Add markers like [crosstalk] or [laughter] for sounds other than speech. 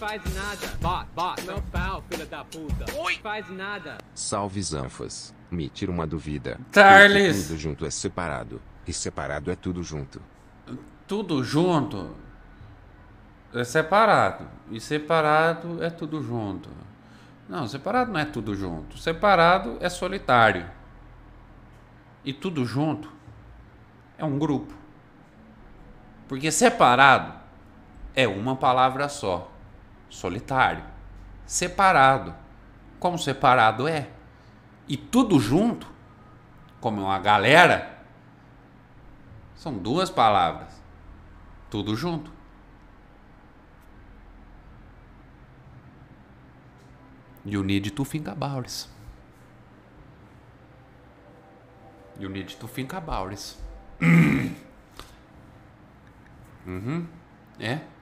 Faz nada. Bot, bot. Não pau, filha da puta. Oi. Faz nada. Salve Zanfas. Me tira uma dúvida. Charles. É tudo junto é separado. E separado é tudo junto. Tudo junto? É separado. E separado é tudo junto. Não, separado não é tudo junto. Separado é solitário. E tudo junto é um grupo. Porque separado é uma palavra só solitário, separado, como separado é. E tudo junto, como uma galera, são duas palavras. Tudo junto. You need to think about this. You need to think about this. [coughs] uhum. É.